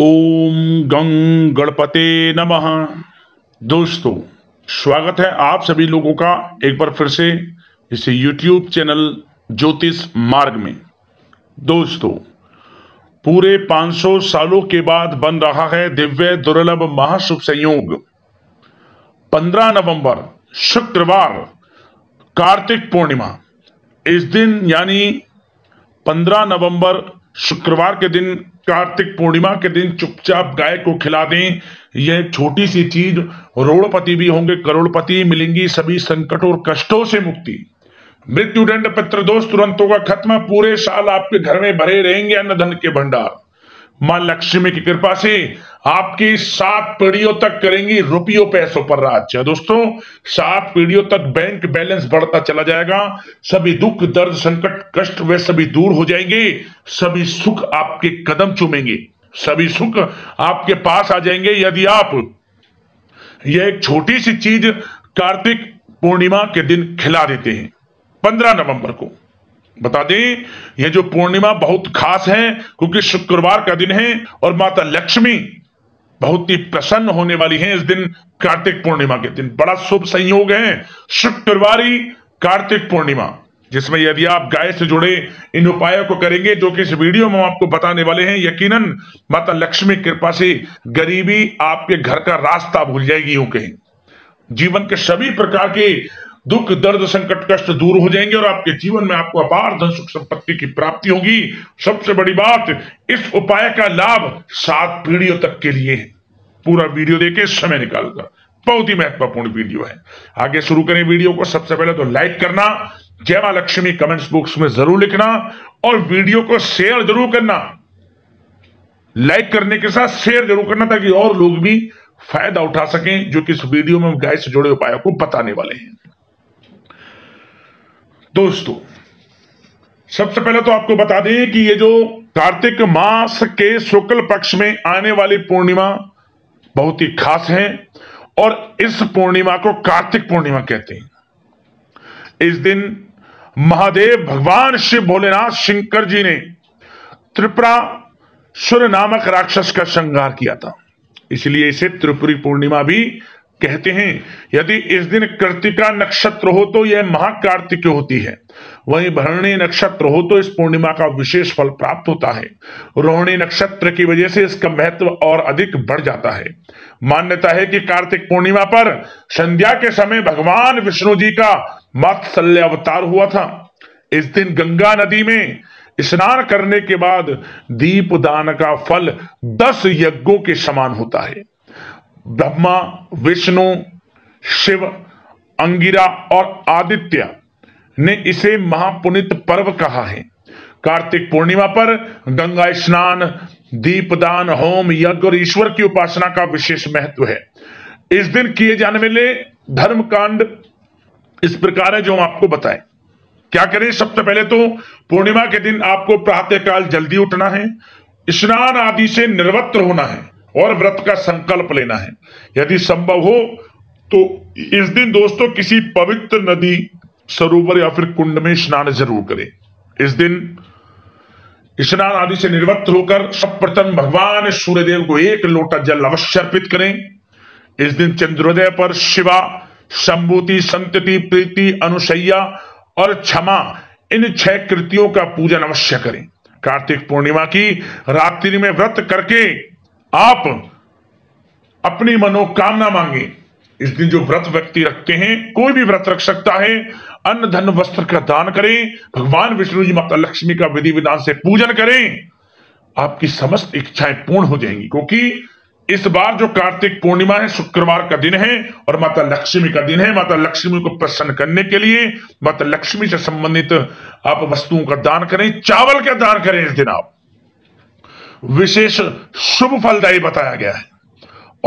ओम गंग गणपते नमः दोस्तों स्वागत है आप सभी लोगों का एक बार फिर से इस यूट्यूब चैनल ज्योतिष मार्ग में दोस्तों पूरे 500 सालों के बाद बन रहा है दिव्य दुर्लभ महाशुभ संयोग 15 नवंबर शुक्रवार कार्तिक पूर्णिमा इस दिन यानी 15 नवंबर शुक्रवार के दिन कार्तिक पूर्णिमा के दिन चुपचाप गाय को खिला दें यह एक छोटी सी चीज रोड़पति भी होंगे करोड़पति मिलेंगी सभी संकट और कष्टों से मुक्ति मृत्यु दंड पत्र दोष तुरंत होगा खत्म पूरे साल आपके घर में भरे रहेंगे अन्न धन के भंडार मां लक्ष्मी की कृपा से आपकी सात पीढ़ियों तक करेंगी रुपयों पैसों पर राज्य दोस्तों सात पीढ़ियों तक बैंक बैलेंस बढ़ता चला जाएगा सभी दुख दर्द संकट कष्ट वे सभी दूर हो जाएंगे सभी सुख आपके कदम चूमेंगे सभी सुख आपके पास आ जाएंगे यदि आप यह एक छोटी सी चीज कार्तिक पूर्णिमा के दिन खिला देते हैं पंद्रह नवंबर को बता दें यह जो पूर्णिमा बहुत खास है क्योंकि शुक्रवार का दिन है और माता लक्ष्मी बहुत ही प्रसन्न होने वाली है इस दिन कार्तिक पूर्णिमा के दिन बड़ा शुभ संयोग है शुक्रवार कार्तिक पूर्णिमा जिसमें यदि आप गाय से जुड़े इन उपायों को करेंगे जो कि इस वीडियो में हम आपको बताने वाले हैं यकीनन माता लक्ष्मी कृपा से गरीबी आपके घर का रास्ता भूल जाएगी यूं कहीं जीवन के सभी प्रकार के दुख दर्द संकट कष्ट दूर हो जाएंगे और आपके जीवन में आपको अपार धन सुख संपत्ति की प्राप्ति होगी सबसे बड़ी बात इस उपाय का लाभ सात पीढ़ियों तक के लिए पूरा वीडियो देखे समय निकालकर बहुत ही महत्वपूर्ण वीडियो है आगे शुरू करें वीडियो को सबसे पहले तो लाइक करना जय मां लक्ष्मी कमेंट्स बॉक्स में जरूर लिखना और वीडियो को शेयर जरूर करना लाइक करने के साथ शेयर जरूर करना ताकि और लोग भी फायदा उठा सकें जो कि इस वीडियो में गाय से जुड़े उपायों को बताने वाले हैं दोस्तों सबसे पहले तो आपको बता दें कि ये जो कार्तिक मास के शुक्ल पक्ष में आने वाली पूर्णिमा बहुत ही खास है और इस पूर्णिमा को कार्तिक पूर्णिमा कहते हैं इस दिन महादेव भगवान शिव भोलेनाथ शंकर जी ने त्रिपुरा सुर नामक राक्षस का श्रृंगार किया था इसलिए इसे त्रिपुरी पूर्णिमा भी कहते हैं यदि इस दिन कृतिका नक्षत्र हो तो यह महाकार्तिक होती है वहीं भरणी नक्षत्र हो तो इस पूर्णिमा का विशेष फल प्राप्त होता है रोहिणी नक्षत्र की वजह से इसका महत्व और अधिक बढ़ जाता है मान्यता है कि कार्तिक पूर्णिमा पर संध्या के समय भगवान विष्णु जी का मात्सल्य अवतार हुआ था इस दिन गंगा नदी में स्नान करने के बाद दीपदान का फल दस यज्ञों के समान होता है ब्रह्मा विष्णु शिव अंगिरा और आदित्य ने इसे महापुनित पर्व कहा है कार्तिक पूर्णिमा पर गंगा स्नान दीपदान होम यज्ञ और ईश्वर की उपासना का विशेष महत्व है इस दिन किए जाने वाले धर्म कांड इस प्रकार है जो हम आपको बताएं क्या करें सबसे पहले तो पूर्णिमा के दिन आपको प्रातःकाल जल्दी उठना है स्नान आदि से निर्वत्र होना है और व्रत का संकल्प लेना है यदि संभव हो तो इस दिन दोस्तों किसी पवित्र नदी सरोवर या फिर कुंड में स्नान जरूर करें इस दिन स्नान आदि से निर्वृत्त होकर सर्वप्रथम भगवान सूर्यदेव को एक लोटा जल अवश्य अर्पित करें इस दिन चंद्रोदय पर शिवा संभूति संतति प्रीति अनुसैया और क्षमा इन छह कृतियों का पूजन अवश्य करें कार्तिक पूर्णिमा की रात्रि में व्रत करके आप अपनी मनोकामना मांगे इस दिन जो व्रत व्यक्ति रखते हैं कोई भी व्रत रख सकता है अन्न धन वस्त्र का दान करें भगवान विष्णु जी माता लक्ष्मी का विधि विधान से पूजन करें आपकी समस्त इच्छाएं पूर्ण हो जाएंगी क्योंकि इस बार जो कार्तिक पूर्णिमा है शुक्रवार का दिन है और माता लक्ष्मी का दिन है माता लक्ष्मी को प्रसन्न करने के लिए माता लक्ष्मी से संबंधित आप वस्तुओं का दान करें चावल का दान करें इस दिन आप विशेष शुभ फलदायी बताया गया है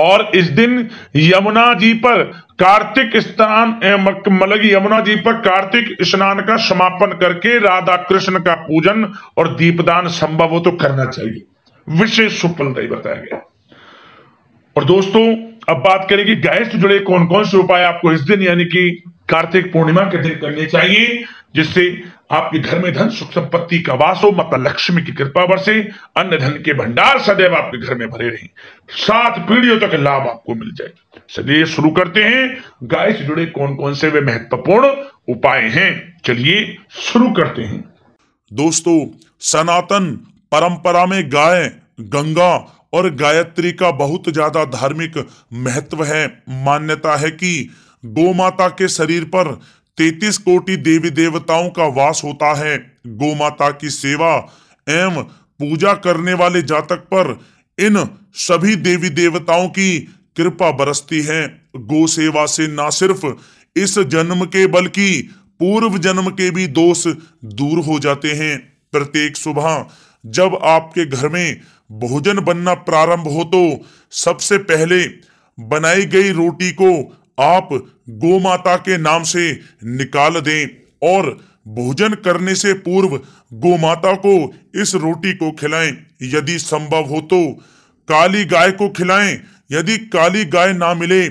और इस दिन यमुना जी पर कार्तिक स्नान मतलब यमुना जी पर कार्तिक स्नान का समापन करके राधा कृष्ण का पूजन और दीपदान संभव हो तो करना चाहिए विशेष शुभ फलदायी बताया गया और दोस्तों अब बात करेंगे गैस से जुड़े कौन कौन से उपाय आपको इस दिन यानी कि कार्तिक पूर्णिमा के दिन करने चाहिए जिससे आपके घर में धन सुख संपत्ति का वास हो माता लक्ष्मी की कृपा बरसे अन्य धन के भंडार सदैव आपके घर में भरे रहें सात पीढ़ियों तक लाभ आपको मिल जाए चलिए शुरू करते हैं गाय से जुड़े कौन कौन से वे महत्वपूर्ण उपाय हैं चलिए शुरू करते हैं दोस्तों सनातन परंपरा में गाय गंगा और गायत्री का बहुत ज्यादा धार्मिक महत्व है मान्यता है कि गोमाता माता के शरीर पर तैतीस कोटि देवी देवताओं का वास होता है गौ माता की सेवा एवं पूजा करने वाले जातक पर इन सभी देवी देवताओं की कृपा बरसती है गो सेवा से ना सिर्फ इस जन्म के बल्कि पूर्व जन्म के भी दोष दूर हो जाते हैं प्रत्येक सुबह जब आपके घर में भोजन बनना प्रारंभ हो तो सबसे पहले बनाई गई रोटी को आप गोमाता के नाम से निकाल दें और भोजन करने से पूर्व गोमाता को इस रोटी को खिलाएं यदि संभव हो तो काली गाय को खिलाएं यदि काली गाय ना मिले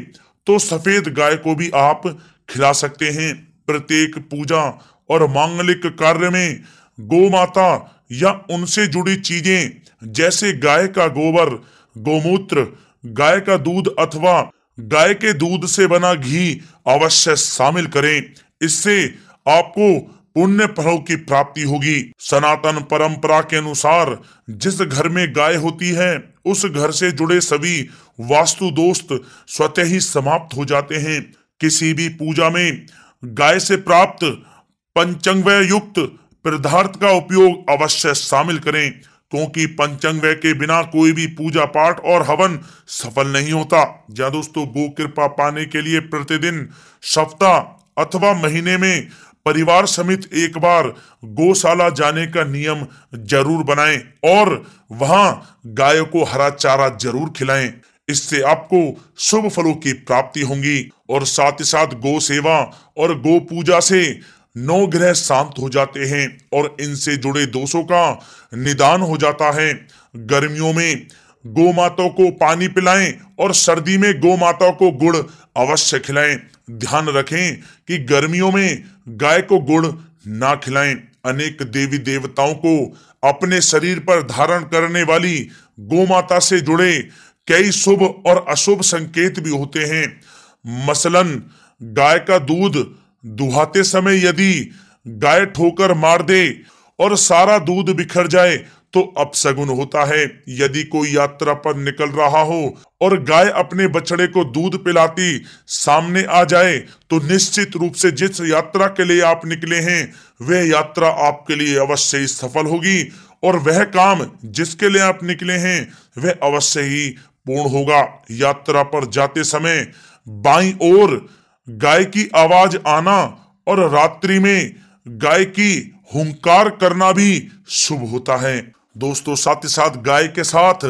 तो सफेद गाय को भी आप खिला सकते हैं प्रत्येक पूजा और मांगलिक कार्य में गोमाता या उनसे जुड़ी चीजें जैसे गाय का गोबर गोमूत्र गाय का दूध अथवा गाय के दूध से बना घी अवश्य शामिल करें इससे आपको पुण्य फलों की प्राप्ति होगी सनातन परंपरा के अनुसार जिस घर में गाय होती है उस घर से जुड़े सभी वास्तु दोस्त स्वतः ही समाप्त हो जाते हैं किसी भी पूजा में गाय से प्राप्त पंचंग युक्त पदार्थ का उपयोग अवश्य शामिल करें क्योंकि पंचंग वे के बिना कोई भी पूजा पाठ और हवन सफल नहीं होता या दोस्तों गो कृपा पाने के लिए प्रतिदिन सप्ताह अथवा महीने में परिवार समेत एक बार गौशाला जाने का नियम जरूर बनाएं और वहां गाय को हरा चारा जरूर खिलाएं इससे आपको शुभ फलों की प्राप्ति होगी और साथ ही साथ गो सेवा और गो पूजा से नौ ग्रह शांत हो जाते हैं और इनसे जुड़े दोषों का निदान हो जाता है गर्मियों में गो माता को पानी पिलाएं और सर्दी में गो माता को गुड़ अवश्य खिलाएं ध्यान रखें कि गर्मियों में गाय को गुड़ ना खिलाएं अनेक देवी देवताओं को अपने शरीर पर धारण करने वाली गो माता से जुड़े कई शुभ और अशुभ संकेत भी होते हैं मसलन गाय का दूध दुहाते समय यदि गाय ठोकर मार दे और सारा दूध बिखर जाए तो अपसगुन होता है यदि कोई यात्रा पर निकल रहा हो और गाय अपने बछड़े को दूध पिलाती सामने आ जाए तो निश्चित रूप से जिस यात्रा के लिए आप निकले हैं वह यात्रा आपके लिए अवश्य ही सफल होगी और वह काम जिसके लिए आप निकले हैं वह अवश्य ही पूर्ण होगा यात्रा पर जाते समय बाई और गाय की आवाज आना और रात्रि में गाय की हुंकार करना भी शुभ होता है दोस्तों साथ ही साथ गाय के साथ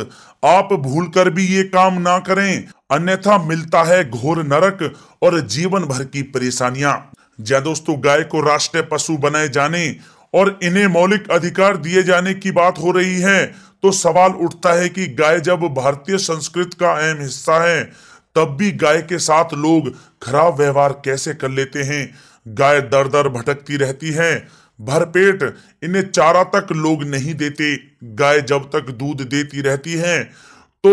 आप भूलकर भी ये काम ना करें अन्यथा मिलता है घोर नरक और जीवन भर की परेशानियां जय दोस्तों गाय को राष्ट्रीय पशु बनाए जाने और इन्हें मौलिक अधिकार दिए जाने की बात हो रही है तो सवाल उठता है कि गाय जब भारतीय संस्कृति का अहम हिस्सा है तब भी गाय के साथ लोग खराब व्यवहार कैसे कर लेते हैं गाय दर दर भटकती रहती है भरपेट इन्हें चारा तक लोग नहीं देते गाय जब तक दूध देती रहती है तो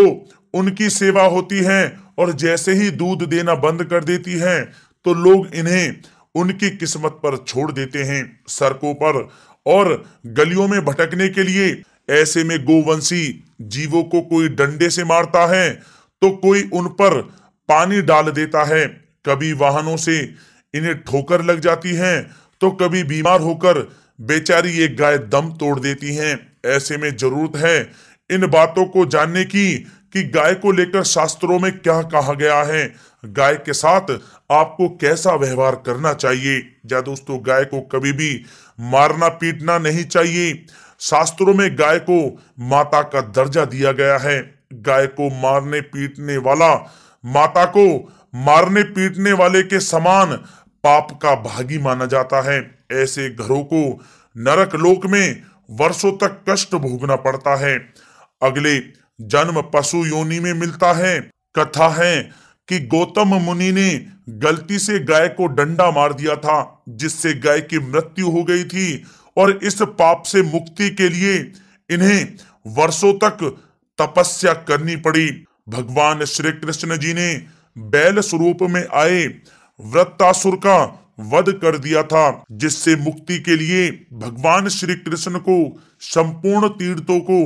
उनकी सेवा होती है और जैसे ही दूध देना बंद कर देती है तो लोग इन्हें उनकी किस्मत पर छोड़ देते हैं सड़कों पर और गलियों में भटकने के लिए ऐसे में गोवंशी जीवों को कोई डंडे से मारता है तो कोई उन पर पानी डाल देता है कभी वाहनों से इन्हें ठोकर लग जाती है तो कभी बीमार होकर बेचारी एक गाय दम तोड़ देती हैं ऐसे में जरूरत है इन बातों को जानने की कि गाय को लेकर शास्त्रों में क्या कहा गया है गाय के साथ आपको कैसा व्यवहार करना चाहिए या दोस्तों गाय को कभी भी मारना पीटना नहीं चाहिए शास्त्रों में गाय को माता का दर्जा दिया गया है गाय को मारने पीटने वाला माता को मारने पीटने वाले के समान पाप का भागी माना जाता है ऐसे घरों को नरक लोक में वर्षों तक कष्ट भोगना पड़ता है अगले जन्म पशु योनि में मिलता है कथा है कि गौतम मुनि ने गलती से गाय को डंडा मार दिया था जिससे गाय की मृत्यु हो गई थी और इस पाप से मुक्ति के लिए इन्हें वर्षों तक तपस्या करनी पड़ी भगवान श्री कृष्ण जी ने बैल स्वरूप में आए व्रतासुर का वध कर दिया था जिससे मुक्ति के लिए भगवान श्री कृष्ण को संपूर्ण तीर्थों को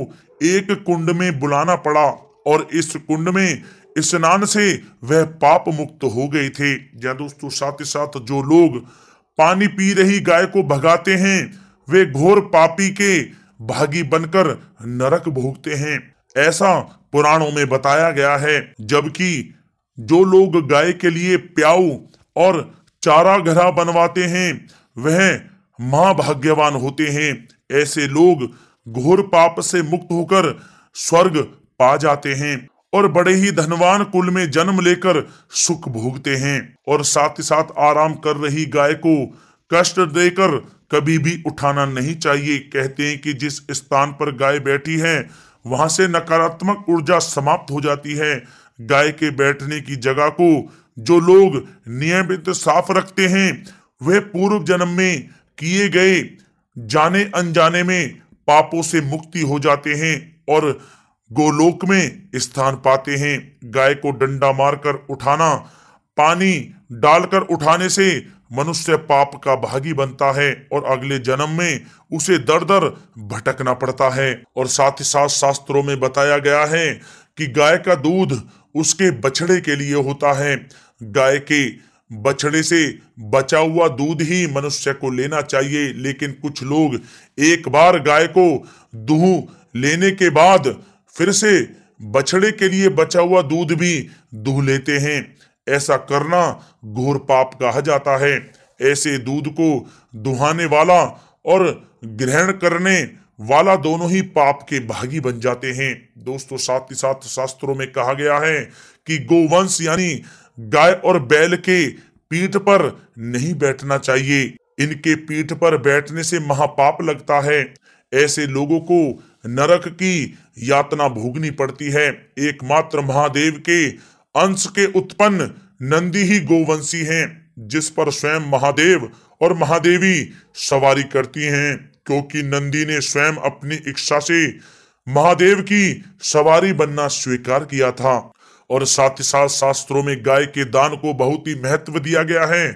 एक कुंड में बुलाना पड़ा और इस कुंड में स्नान से वह पाप मुक्त हो गए थे या दोस्तों साथ ही साथ जो लोग पानी पी रही गाय को भगाते हैं वे घोर पापी के भागी बनकर नरक भोगते हैं ऐसा पुराणों में बताया गया है जबकि जो लोग गाय के लिए प्याऊ और चारा घरा बनवाते हैं वह भाग्यवान होते हैं ऐसे लोग घोर पाप से मुक्त होकर स्वर्ग पा जाते हैं और बड़े ही धनवान कुल में जन्म लेकर सुख भोगते हैं और साथ ही साथ आराम कर रही गाय को कष्ट देकर कभी भी उठाना नहीं चाहिए कहते हैं कि जिस स्थान पर गाय बैठी है वहां से नकारात्मक ऊर्जा समाप्त हो जाती है गाय के बैठने की जगह को जो लोग नियमित साफ रखते हैं वे पूर्व जन्म में किए गए जाने अनजाने में पापों से मुक्ति हो जाते हैं और गोलोक में स्थान पाते हैं गाय को डंडा मारकर उठाना पानी डालकर उठाने से मनुष्य पाप का भागी बनता है और अगले जन्म में उसे दर दर भटकना पड़ता है और साथ ही साथ शास्त्रों में बताया गया है कि गाय का दूध उसके बछड़े के लिए होता है गाय के बछड़े से बचा हुआ दूध ही मनुष्य को लेना चाहिए लेकिन कुछ लोग एक बार गाय को दूह लेने के बाद फिर से बछड़े के लिए बचा हुआ दूध भी दूह लेते हैं ऐसा करना घोर पाप कहा जाता है ऐसे दूध को दुहाने वाला और ग्रहण करने वाला दोनों ही पाप के भागी बन जाते हैं दोस्तों साथ ही साथ शास्त्रों में कहा गया है कि गोवंश यानी गाय और बैल के पीठ पर नहीं बैठना चाहिए इनके पीठ पर बैठने से महापाप लगता है ऐसे लोगों को नरक की यातना भोगनी पड़ती है एकमात्र महादेव के अंश के उत्पन्न नंदी ही गोवंशी हैं जिस पर स्वयं महादेव और महादेवी सवारी करती हैं क्योंकि नंदी ने स्वयं अपनी इच्छा से महादेव की सवारी बनना स्वीकार किया था और साथ ही साथ शास्त्रों में गाय के दान को बहुत ही महत्व दिया गया है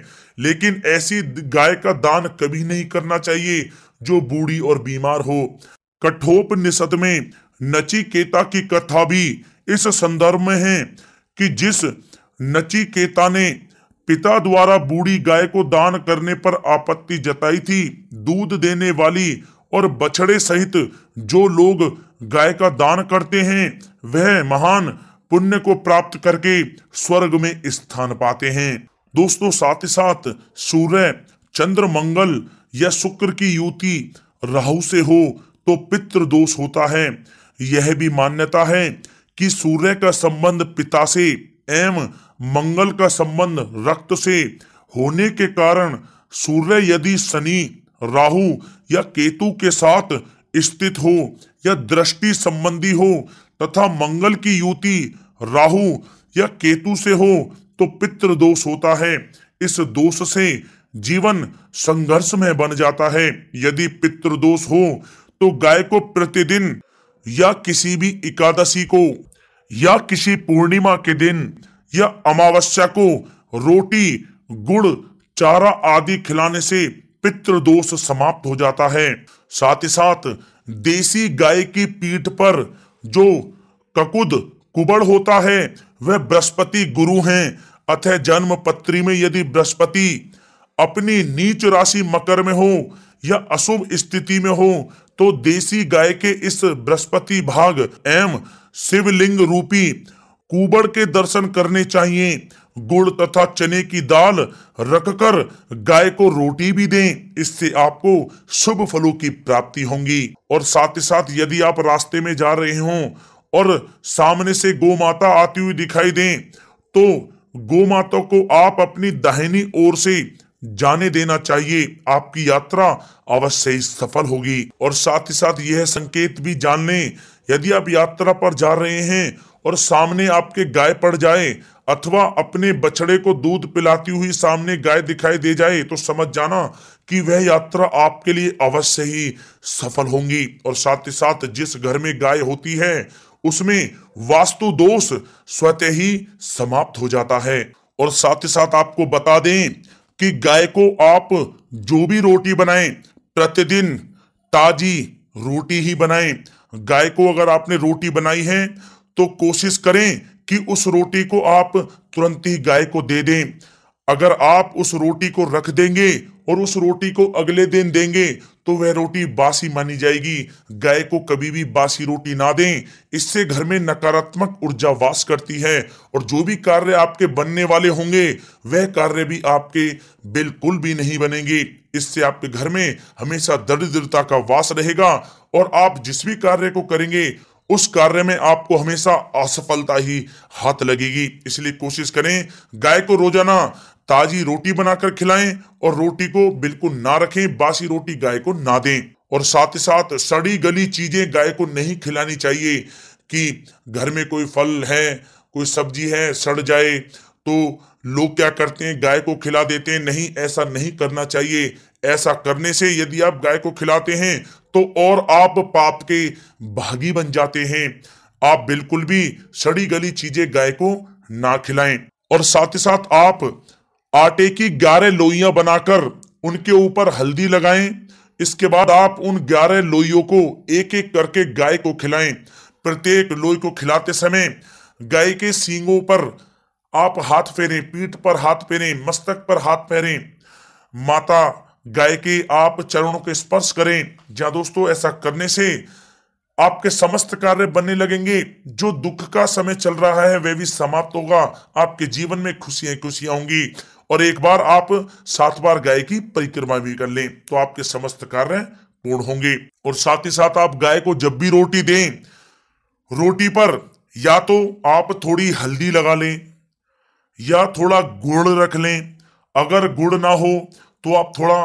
लेकिन ऐसी गाय का दान कभी नहीं करना चाहिए जो बूढ़ी और बीमार हो कठोपनिषद में नचिकेता की कथा भी इस संदर्भ में है कि जिस नचिकेता ने पिता द्वारा बूढ़ी गाय को दान करने पर आपत्ति जताई थी दूध देने वाली और बछड़े सहित जो लोग गाय का दान करते हैं वह महान पुण्य को प्राप्त करके स्वर्ग में स्थान पाते हैं दोस्तों साथ ही साथ सूर्य चंद्र मंगल या शुक्र की युति राहु से हो तो पित्र दोष होता है यह भी मान्यता है कि सूर्य का संबंध पिता से एवं मंगल का संबंध रक्त से होने के कारण सूर्य यदि शनि राहु या केतु के साथ स्थित हो या दृष्टि संबंधी हो तथा मंगल की युति राहु या केतु से हो तो पित्र दोष होता है इस दोष से जीवन संघर्ष में बन जाता है यदि पित्र दोष हो तो गाय को प्रतिदिन या किसी भी एकादशी को या किसी पूर्णिमा के दिन या अमावस्या को रोटी गुड़ चारा आदि खिलाने से पितृदोष समाप्त हो जाता है साथ ही साथ देसी गाय की पीठ पर जो ककुद कुबड़ होता है वह बृहस्पति गुरु हैं अतः जन्म पत्री में यदि बृहस्पति अपनी नीच राशि मकर में हो या अशुभ स्थिति में हो तो देसी गाय के इस बृहस्पति भाग एवं शिवलिंग रूपी कुबड़ के दर्शन करने चाहिए गुड़ तथा चने की दाल रखकर गाय को रोटी भी दें इससे आपको शुभ फलों की प्राप्ति होगी और साथ ही साथ यदि आप रास्ते में जा रहे हों और सामने से गो माता आती हुई दिखाई दें तो गो माता को आप अपनी दाहिनी ओर से जाने देना चाहिए आपकी यात्रा अवश्य ही सफल होगी और साथ ही साथ यह संकेत भी जान लें यदि आप यात्रा पर जा रहे हैं और सामने आपके गाय पड़ जाए अथवा अपने बछड़े को दूध पिलाती हुई सामने गाय दिखाई दे जाए तो समझ जाना कि वह यात्रा आपके लिए अवश्य ही सफल होंगी और साथ ही साथ जिस घर में गाय होती है उसमें वास्तु दोष स्वतः ही समाप्त हो जाता है और साथ ही साथ आपको बता दें कि गाय को आप जो भी रोटी बनाए प्रतिदिन ताजी रोटी ही बनाए गाय को अगर आपने रोटी बनाई है तो कोशिश करें कि उस रोटी को आप तुरंत ही गाय को दे दें अगर आप उस रोटी को रख देंगे और उस रोटी को अगले दिन देंगे तो वह रोटी बासी मानी जाएगी गाय को कभी भी बासी रोटी ना दें इससे घर में नकारात्मक ऊर्जा वास करती है और जो भी कार्य आपके बनने वाले होंगे वह कार्य भी आपके बिल्कुल भी नहीं बनेंगे इससे आपके घर में हमेशा दरिद्रता का वास रहेगा और आप जिस भी कार्य को करेंगे उस कार्य में आपको हमेशा असफलता ही हाथ लगेगी इसलिए कोशिश करें गाय को रोजाना ताजी रोटी बनाकर खिलाएं और रोटी को बिल्कुल ना रखें बासी रोटी गाय को ना दें और साथ ही साथ सड़ी गली चीजें गाय को नहीं खिलानी चाहिए कि घर में कोई फल है कोई सब्जी है सड़ जाए तो लोग क्या करते हैं गाय को खिला देते हैं नहीं ऐसा नहीं करना चाहिए ऐसा करने से यदि आप गाय को खिलाते हैं तो और आप पाप के भागी बन जाते हैं आप बिल्कुल भी सड़ी गली चीजें गाय को ना खिलाएं और साथ ही साथ आप आटे की ग्यारह लोइयां बनाकर उनके ऊपर हल्दी लगाएं इसके बाद आप उन ग्यारह लोइयों को एक एक करके गाय को खिलाएं प्रत्येक लोई को खिलाते समय गाय के सींगों पर आप हाथ फेरें पीठ पर हाथ फेरें मस्तक पर हाथ फेरें माता गाय के आप चरणों के स्पर्श करें या दोस्तों ऐसा करने से आपके समस्त कार्य बनने लगेंगे जो दुख का समय चल रहा है वह भी समाप्त होगा आपके जीवन में खुशियां खुशियां होंगी और एक बार आप सात बार गाय की परिक्रमा भी कर लें तो आपके समस्त कार्य पूर्ण होंगे और साथ ही साथ आप गाय को जब भी रोटी दें रोटी पर या तो आप थोड़ी हल्दी लगा लें या थोड़ा गुड़ रख लें अगर गुड़ ना हो तो आप थोड़ा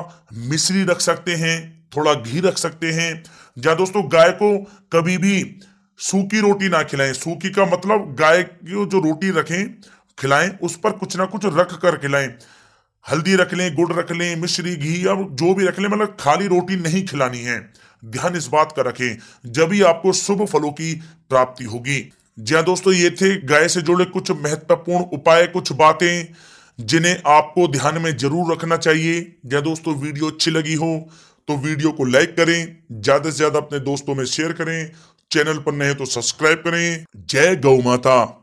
मिश्री रख सकते हैं थोड़ा घी रख सकते हैं या दोस्तों गाय को कभी भी सूखी रोटी ना खिलाएं सूखी का मतलब गाय की जो रोटी रखें खिलाएं उस पर कुछ ना कुछ रख कर खिलाएं हल्दी रख लें गुड़ रख लें मिश्री घी या जो भी रख लें मतलब खाली रोटी नहीं खिलानी है ध्यान इस बात का रखें जब ही आपको शुभ फलों की प्राप्ति होगी जी हाँ दोस्तों ये थे गाय से जुड़े कुछ महत्वपूर्ण उपाय कुछ बातें जिन्हें आपको ध्यान में जरूर रखना चाहिए या हाँ दोस्तों वीडियो अच्छी लगी हो तो वीडियो को लाइक करें ज्यादा से ज्यादा अपने दोस्तों में शेयर करें चैनल पर नए तो सब्सक्राइब करें जय गौ माता